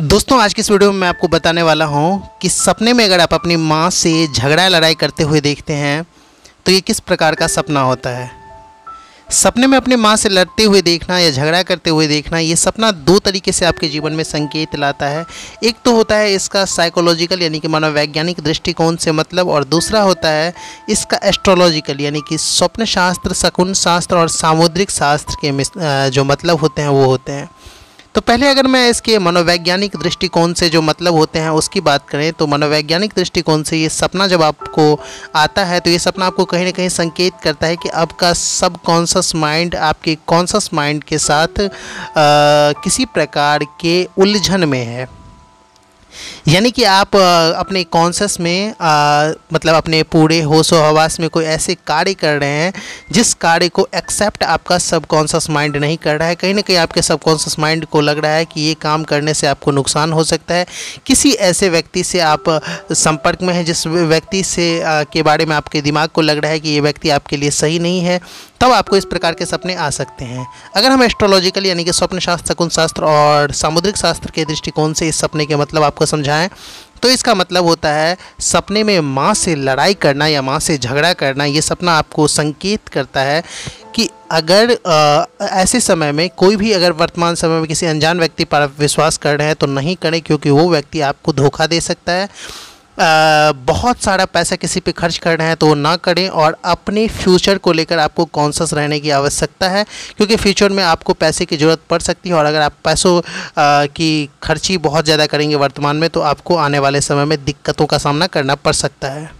दोस्तों आज के इस वीडियो में मैं आपको बताने वाला हूँ कि सपने में अगर आप अपनी माँ से झगड़ा लड़ाई करते हुए देखते हैं तो ये किस प्रकार का सपना होता है सपने में अपनी माँ से लड़ते हुए देखना या झगड़ा करते हुए देखना ये सपना दो तरीके से आपके जीवन में संकेत लाता है एक तो होता है इसका साइकोलॉजिकल यानी कि मनोवैज्ञानिक दृष्टिकोण से मतलब और दूसरा होता है इसका एस्ट्रोलॉजिकल यानी कि स्वप्न शास्त्र शकुन शास्त्र और सामुद्रिक शास्त्र के जो मतलब होते हैं वो होते हैं तो पहले अगर मैं इसके मनोवैज्ञानिक दृष्टिकोण से जो मतलब होते हैं उसकी बात करें तो मनोवैज्ञानिक दृष्टिकोण से ये सपना जब आपको आता है तो ये सपना आपको कहीं ना कहीं संकेत करता है कि आपका सबकॉन्शस माइंड आपके कॉन्शस माइंड के साथ आ, किसी प्रकार के उलझन में है यानी कि आप अपने कॉन्शस में आ, मतलब अपने पूरे होश हवास में कोई ऐसे कार्य कर रहे हैं जिस कार्य को एक्सेप्ट आपका सबकॉन्सस माइंड नहीं कर रहा है कहीं ना कहीं आपके सबकॉन्सस माइंड को लग रहा है कि ये काम करने से आपको नुकसान हो सकता है किसी ऐसे व्यक्ति से आप संपर्क में हैं जिस व्यक्ति से आ, के बारे में आपके दिमाग को लग रहा है कि ये व्यक्ति आपके लिए सही नहीं है तब आपको इस प्रकार के सपने आ सकते हैं अगर हम एस्ट्रोलॉजिकल यानी कि स्वप्न शास्त्र शकुन शास्त्र और सामुद्रिक शास्त्र के दृष्टिकोण से इस सपने के मतलब आपको समझाएं तो इसका मतलब होता है सपने में माँ से लड़ाई करना या माँ से झगड़ा करना ये सपना आपको संकेत करता है कि अगर आ, ऐसे समय में कोई भी अगर वर्तमान समय में किसी अनजान व्यक्ति पर विश्वास कर रहे हैं तो नहीं करें क्योंकि वो व्यक्ति आपको धोखा दे सकता है बहुत सारा पैसा किसी पे खर्च करना है तो वो ना करें और अपने फ्यूचर को लेकर आपको कॉन्सियस रहने की आवश्यकता है क्योंकि फ्यूचर में आपको पैसे की ज़रूरत पड़ सकती है और अगर आप पैसों की खर्ची बहुत ज़्यादा करेंगे वर्तमान में तो आपको आने वाले समय में दिक्कतों का सामना करना पड़ सकता है